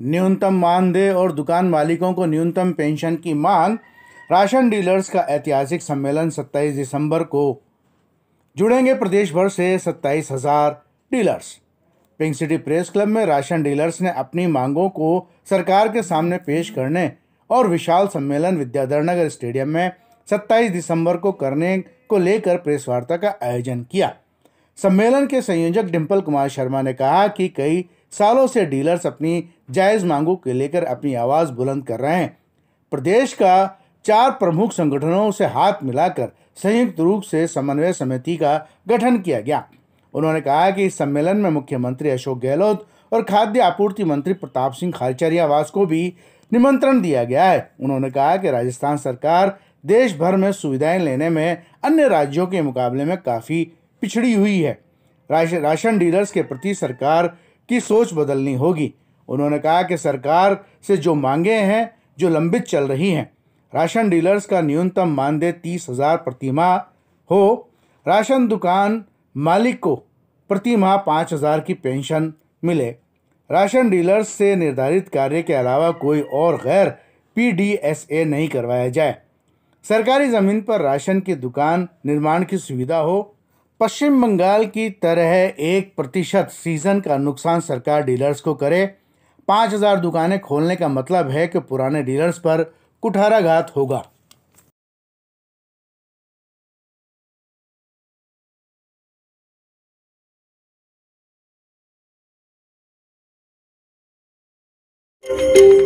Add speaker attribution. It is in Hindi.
Speaker 1: न्यूनतम मानदेय और दुकान मालिकों को न्यूनतम पेंशन की मांग राशन डीलर्स का ऐतिहासिक सम्मेलन 27 दिसंबर को जुड़ेंगे प्रदेश भर से सत्ताईस हजार dealers pink city press club में राशन डीलर्स ने अपनी मांगों को सरकार के सामने पेश करने और विशाल सम्मेलन विद्याधर नगर स्टेडियम में 27 दिसंबर को करने को लेकर प्रेस वार्ता का आयोजन किया सम्मेलन के संयोजक डिम्पल कुमार शर्मा ने कहा कि कई सालों से डीलर्स अपनी जायज़ मांगों के लेकर अपनी आवाज़ बुलंद कर रहे हैं प्रदेश का चार प्रमुख संगठनों से हाथ मिलाकर संयुक्त रूप से समन्वय समिति का गठन किया गया उन्होंने कहा कि इस सम्मेलन में मुख्यमंत्री अशोक गहलोत और खाद्य आपूर्ति मंत्री प्रताप सिंह खालचरियावास को भी निमंत्रण दिया गया है उन्होंने कहा कि राजस्थान सरकार देश भर में सुविधाएं लेने में अन्य राज्यों के मुकाबले में काफ़ी पिछड़ी हुई है राशन डीलर्स के प्रति सरकार की सोच बदलनी होगी उन्होंने कहा कि सरकार से जो मांगे हैं जो लंबित चल रही हैं राशन डीलर्स का न्यूनतम मानदेय तीस हज़ार प्रति माह हो राशन दुकान मालिक को प्रति माह पाँच हज़ार की पेंशन मिले राशन डीलर्स से निर्धारित कार्य के अलावा कोई और गैर पीडीएसए नहीं करवाया जाए सरकारी ज़मीन पर राशन की दुकान निर्माण की सुविधा हो पश्चिम बंगाल की तरह एक प्रतिशत सीजन का नुकसान सरकार डीलर्स को करे पाँच हज़ार दुकानें खोलने का मतलब है कि पुराने डीलर्स पर कुठाराघात होगा thank you